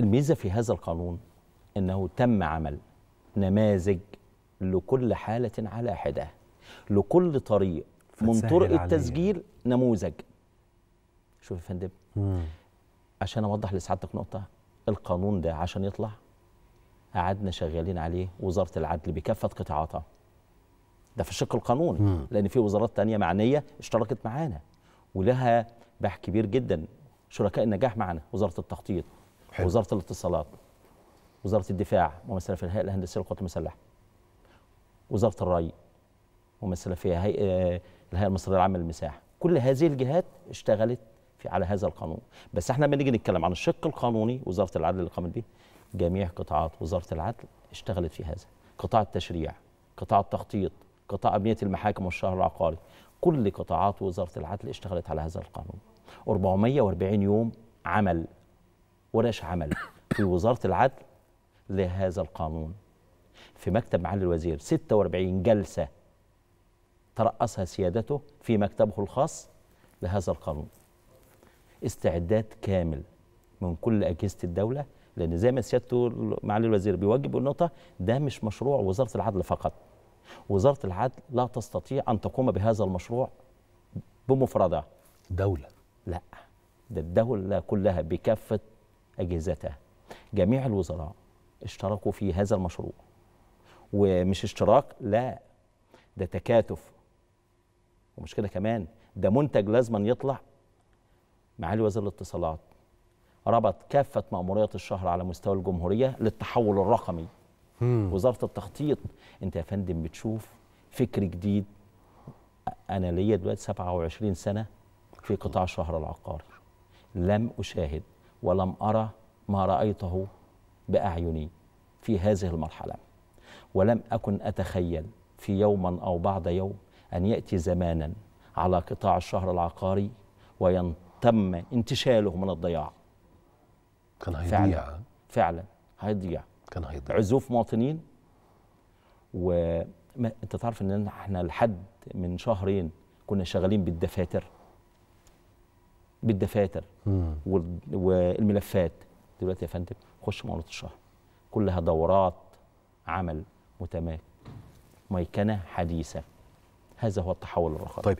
الميزه في هذا القانون انه تم عمل نماذج لكل حاله على حده لكل طريق من طرق التسجيل نموذج شوف يا فندم عشان اوضح لسعادتك نقطه القانون ده عشان يطلع قعدنا شغالين عليه وزاره العدل بكافه قطاعاتها ده في الشق القانوني مم. لان في وزارات تانية معنيه اشتركت معانا ولها بحث كبير جدا شركاء النجاح معنا وزاره التخطيط حلو. وزاره الاتصالات وزاره الدفاع ممثله في الهيئه الهندسيه للقوات المسلحه وزاره الري ممثله فيها هي... آه، الهيئه المصريه العامه للمساحه كل هذه الجهات اشتغلت في على هذا القانون بس احنا لما نيجي نتكلم عن الشق القانوني وزاره العدل اللي قامت به جميع قطاعات وزاره العدل اشتغلت في هذا قطاع التشريع قطاع التخطيط قطاع أبنية المحاكم والشهر العقاري كل قطاعات وزارة العدل اشتغلت على هذا القانون 440 يوم عمل ورش عمل في وزارة العدل لهذا القانون في مكتب معالي الوزير 46 جلسة ترأسها سيادته في مكتبه الخاص لهذا القانون استعداد كامل من كل أجهزة الدولة لأن زي ما سيادته معالي الوزير بيوجب النقطة ده مش مشروع وزارة العدل فقط وزارة العدل لا تستطيع أن تقوم بهذا المشروع بمفردها دولة لا ده الدولة كلها بكافة أجهزته جميع الوزراء اشتركوا في هذا المشروع ومش اشتراك لا ده تكاتف ومش كده كمان ده منتج لازما يطلع معالي وزير الاتصالات ربط كافة مأموريات الشهر على مستوى الجمهورية للتحول الرقمي مم. وزارة التخطيط انت يا فندم بتشوف فكر جديد انا ليا دلوقتي 27 سنة في قطاع الشهر العقاري لم أشاهد ولم أرى ما رأيته بأعيني في هذه المرحلة ولم أكن أتخيل في يوما أو بعد يوم أن يأتي زمانا على قطاع الشهر العقاري وينتم انتشاله من الضياع كان هيضيع فعلا, فعلا هيضيع كان هيضيع عزوف مواطنين و ما انت تعرف ان احنا لحد من شهرين كنا شغالين بالدفاتر بالدفاتر والملفات دلوقتي يا فندم خش مقاولة الشهر كلها دورات عمل متماثل ميكنة حديثة هذا هو التحول الرقمي طيب.